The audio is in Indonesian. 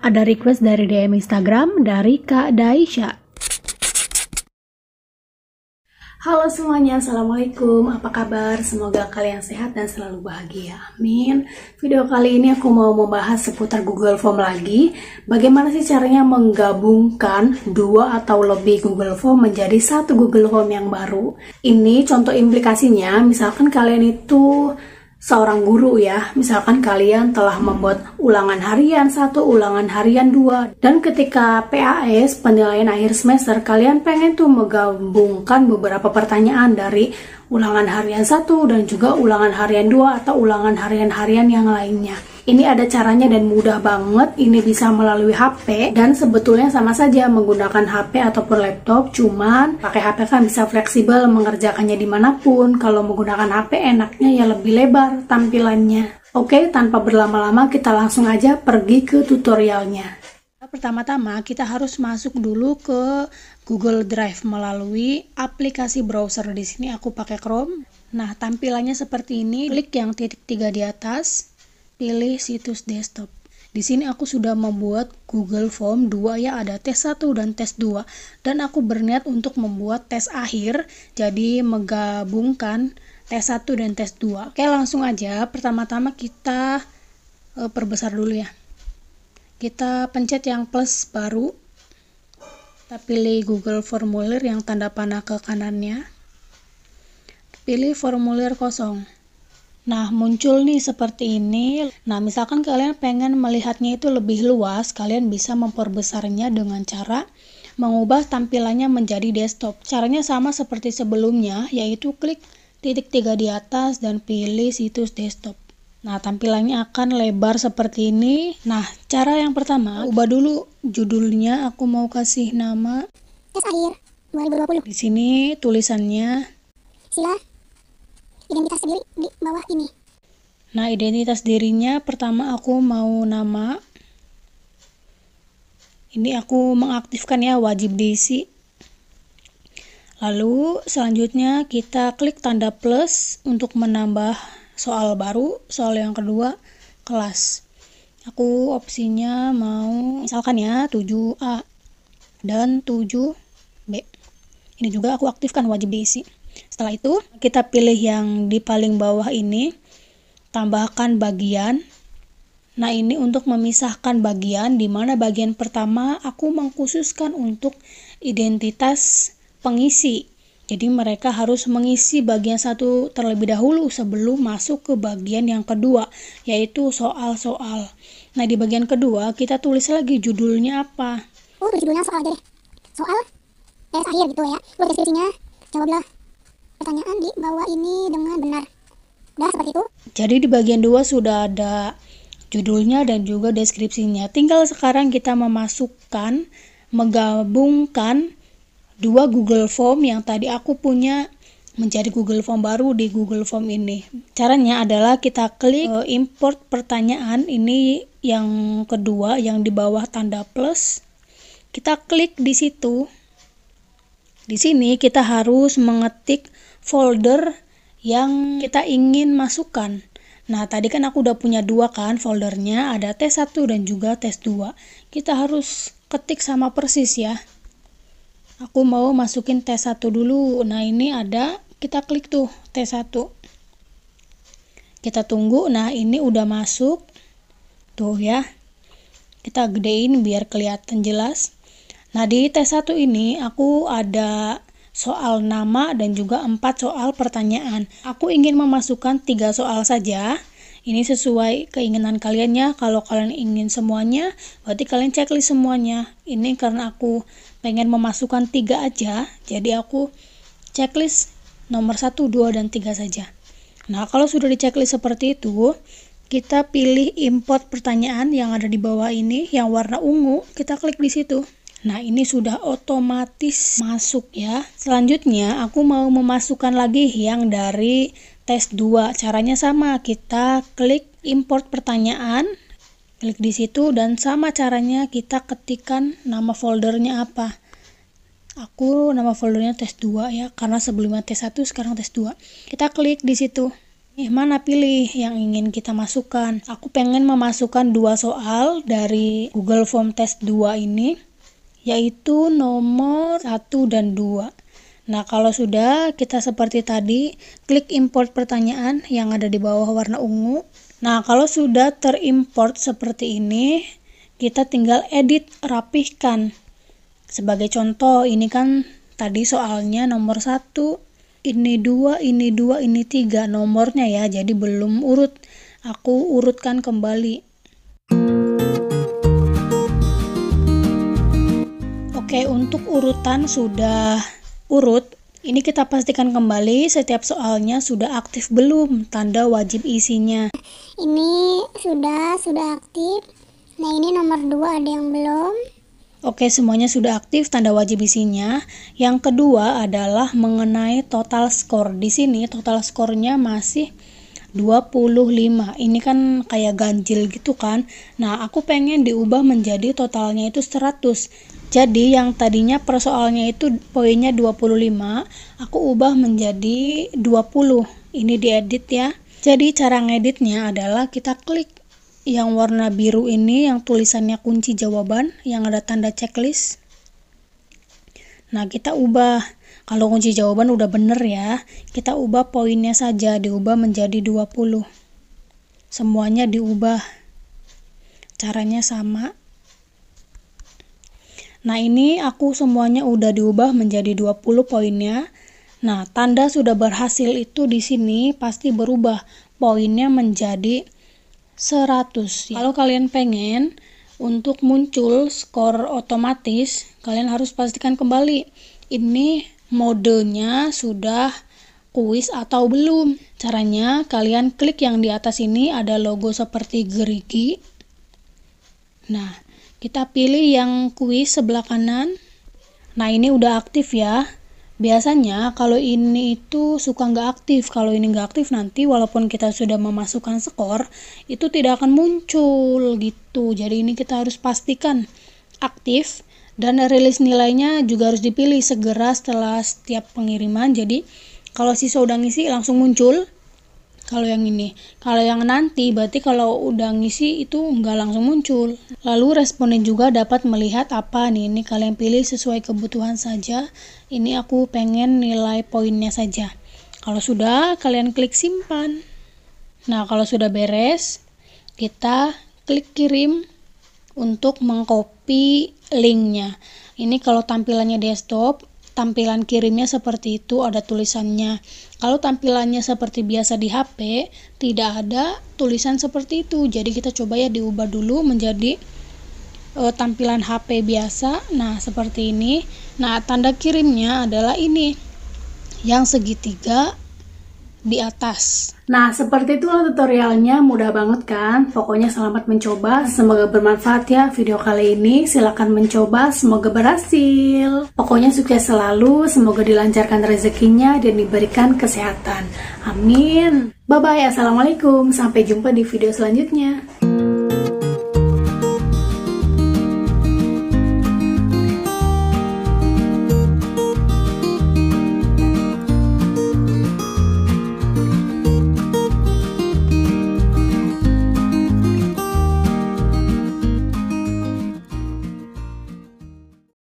Ada request dari DM Instagram dari Kak Daisha. Halo semuanya, Assalamualaikum, apa kabar? Semoga kalian sehat dan selalu bahagia, amin Video kali ini aku mau membahas seputar Google Form lagi Bagaimana sih caranya menggabungkan dua atau lebih Google Form menjadi satu Google Form yang baru Ini contoh implikasinya, misalkan kalian itu seorang guru ya, misalkan kalian telah membuat ulangan harian satu, ulangan harian dua, dan ketika PAS penilaian akhir semester kalian pengen tuh menggabungkan beberapa pertanyaan dari ulangan harian satu dan juga ulangan harian dua atau ulangan harian-harian yang lainnya. Ini ada caranya dan mudah banget, ini bisa melalui HP dan sebetulnya sama saja menggunakan HP ataupun laptop, cuman pakai HP kan bisa fleksibel mengerjakannya dimanapun. Kalau menggunakan HP enaknya ya lebih lebar tampilannya. Oke, tanpa berlama-lama kita langsung aja pergi ke tutorialnya. Pertama-tama kita harus masuk dulu ke Google Drive melalui aplikasi browser. Di sini aku pakai Chrome. Nah, tampilannya seperti ini. Klik yang titik tiga di atas pilih situs desktop. Di sini aku sudah membuat Google Form 2 ya, ada tes 1 dan tes 2 dan aku berniat untuk membuat tes akhir. Jadi menggabungkan tes 1 dan tes 2. Oke, langsung aja. Pertama-tama kita e, perbesar dulu ya. Kita pencet yang plus baru. Kita pilih Google Formulir yang tanda panah ke kanannya. Pilih formulir kosong Nah, muncul nih seperti ini. Nah, misalkan kalian pengen melihatnya itu lebih luas, kalian bisa memperbesarnya dengan cara mengubah tampilannya menjadi desktop. Caranya sama seperti sebelumnya, yaitu klik titik tiga di atas dan pilih situs desktop. Nah, tampilannya akan lebar seperti ini. Nah, cara yang pertama, ubah dulu judulnya. Aku mau kasih nama tes akhir 2020. Di sini tulisannya. Sila identitas sendiri di bawah ini. Nah, identitas dirinya pertama aku mau nama. Ini aku mengaktifkan ya wajib diisi. Lalu selanjutnya kita klik tanda plus untuk menambah soal baru, soal yang kedua kelas. Aku opsinya mau misalkan ya 7A dan 7B. Ini juga aku aktifkan wajib diisi setelah itu kita pilih yang di paling bawah ini tambahkan bagian nah ini untuk memisahkan bagian di mana bagian pertama aku mengkhususkan untuk identitas pengisi jadi mereka harus mengisi bagian satu terlebih dahulu sebelum masuk ke bagian yang kedua, yaitu soal-soal. Nah, di bagian kedua kita tulis lagi judulnya apa. Oh, judulnya soal aja deh. Soal tes eh, akhir gitu ya. Buat deskripsinya, jawablah pertanyaan di bawah ini dengan benar. Udah seperti itu. Jadi di bagian 2 sudah ada judulnya dan juga deskripsinya. Tinggal sekarang kita memasukkan, menggabungkan dua Google Form yang tadi aku punya menjadi Google Form baru di Google Form ini. Caranya adalah kita klik uh, import pertanyaan ini yang kedua yang di bawah tanda plus. Kita klik di situ. Di sini kita harus mengetik folder yang kita ingin masukkan. Nah, tadi kan aku udah punya dua kan foldernya, ada tes 1 dan juga tes 2. Kita harus ketik sama persis ya. Aku mau masukin tes 1 dulu. Nah, ini ada, kita klik tuh tes 1. Kita tunggu, nah ini udah masuk. Tuh ya. Kita gedein biar kelihatan jelas. Nah, di tes 1 ini aku ada soal nama dan juga empat soal pertanyaan. Aku ingin memasukkan tiga soal saja. Ini sesuai keinginan kalian ya. Kalau kalian ingin semuanya, berarti kalian checklist semuanya. Ini karena aku pengen memasukkan tiga aja. Jadi aku checklist nomor 1, 2, dan 3 saja. Nah, kalau sudah di checklist seperti itu, kita pilih import pertanyaan yang ada di bawah ini yang warna ungu, kita klik di situ. Nah, ini sudah otomatis masuk ya. Selanjutnya, aku mau memasukkan lagi yang dari tes 2. Caranya sama, kita klik import pertanyaan, klik di situ dan sama caranya kita ketikkan nama foldernya apa. Aku nama foldernya tes 2 ya, karena sebelumnya tes 1 sekarang tes 2. Kita klik di situ. Eh, mana pilih yang ingin kita masukkan? Aku pengen memasukkan dua soal dari Google Form Test 2 ini yaitu nomor 1 dan 2. Nah, kalau sudah kita seperti tadi, klik import pertanyaan yang ada di bawah warna ungu. Nah, kalau sudah terimport seperti ini, kita tinggal edit rapihkan. Sebagai contoh, ini kan tadi soalnya nomor 1, ini 2, ini 2, ini 3 nomornya ya, jadi belum urut. Aku urutkan kembali. untuk urutan sudah urut, ini kita pastikan kembali setiap soalnya sudah aktif belum, tanda wajib isinya. Ini sudah sudah aktif. Nah, ini nomor 2 ada yang belum. Oke, semuanya sudah aktif tanda wajib isinya. Yang kedua adalah mengenai total skor. Di sini total skornya masih 25. Ini kan kayak ganjil gitu kan. Nah, aku pengen diubah menjadi totalnya itu 100. Jadi yang tadinya persoalannya itu poinnya 25, aku ubah menjadi 20. Ini diedit ya. Jadi cara ngeditnya adalah kita klik yang warna biru ini yang tulisannya kunci jawaban yang ada tanda checklist. Nah, kita ubah kalau kunci jawaban udah bener ya, kita ubah poinnya saja diubah menjadi 20. Semuanya diubah. Caranya sama, Nah ini aku semuanya udah diubah menjadi 20 poinnya. Nah, tanda sudah berhasil itu di sini pasti berubah poinnya menjadi 100. Kalau kalian pengen untuk muncul skor otomatis, kalian harus pastikan kembali ini modenya sudah kuis atau belum. Caranya kalian klik yang di atas ini ada logo seperti gerigi. Nah, kita pilih yang kuis sebelah kanan. Nah, ini udah aktif ya. Biasanya kalau ini itu suka nggak aktif. Kalau ini nggak aktif nanti walaupun kita sudah memasukkan skor, itu tidak akan muncul gitu. Jadi ini kita harus pastikan aktif dan rilis nilainya juga harus dipilih segera setelah setiap pengiriman. Jadi kalau siswa udah ngisi langsung muncul kalau yang ini kalau yang nanti berarti kalau udah ngisi itu nggak langsung muncul lalu responden juga dapat melihat apa nih ini kalian pilih sesuai kebutuhan saja ini aku pengen nilai poinnya saja kalau sudah kalian klik simpan nah kalau sudah beres kita klik kirim untuk mengcopy linknya ini kalau tampilannya desktop tampilan kirimnya seperti itu ada tulisannya kalau tampilannya seperti biasa di HP tidak ada tulisan seperti itu jadi kita coba ya diubah dulu menjadi e, tampilan HP biasa nah seperti ini nah tanda kirimnya adalah ini yang segitiga di atas. Nah, seperti itulah tutorialnya. Mudah banget kan? Pokoknya selamat mencoba. Semoga bermanfaat ya video kali ini. Silahkan mencoba. Semoga berhasil. Pokoknya sukses selalu. Semoga dilancarkan rezekinya dan diberikan kesehatan. Amin. Bye-bye. Assalamualaikum. Sampai jumpa di video selanjutnya.